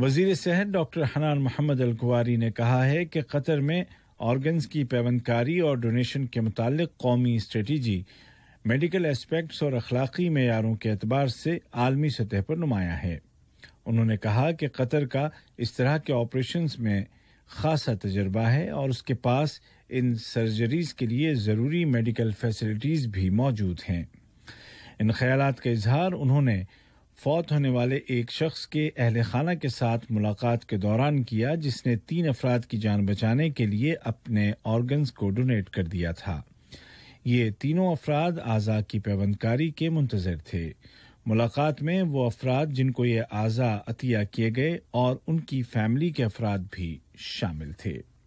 वजीर सेहत डॉक्टर हनान मोहम्मद अलगवारी ने कहा है कि कतर में ऑर्गन्स की पैबंदकारी और डोनेशन के मुतालिक कौमी स्ट्रेटजी मेडिकल एस्पेक्ट्स और अखलाकी मैारों के अतबार से आलमी सतह पर नुमाया है उन्होंने कहा कि कतर का इस तरह के ऑपरेशन में खासा तजर्बा है और उसके पास इन सर्जरीज के लिए ज़रूरी मेडिकल फैसिलिटीज़ भी मौजूद हैं इन ख्याल का इजहार उन्होंने फौत होने वाले एक शख्स के अहल खाना के साथ मुलाकात के दौरान किया जिसने तीन अफराद की जान बचाने के लिए अपने ऑर्गन्स को डोनेट कर दिया था ये तीनों अफराद आज़ा की पैबंदकारी के मुंतजर थे मुलाकात में वो अफराद जिनको ये आज़ा अतिया किए गए और उनकी फैमिली के अफराद भी शामिल थे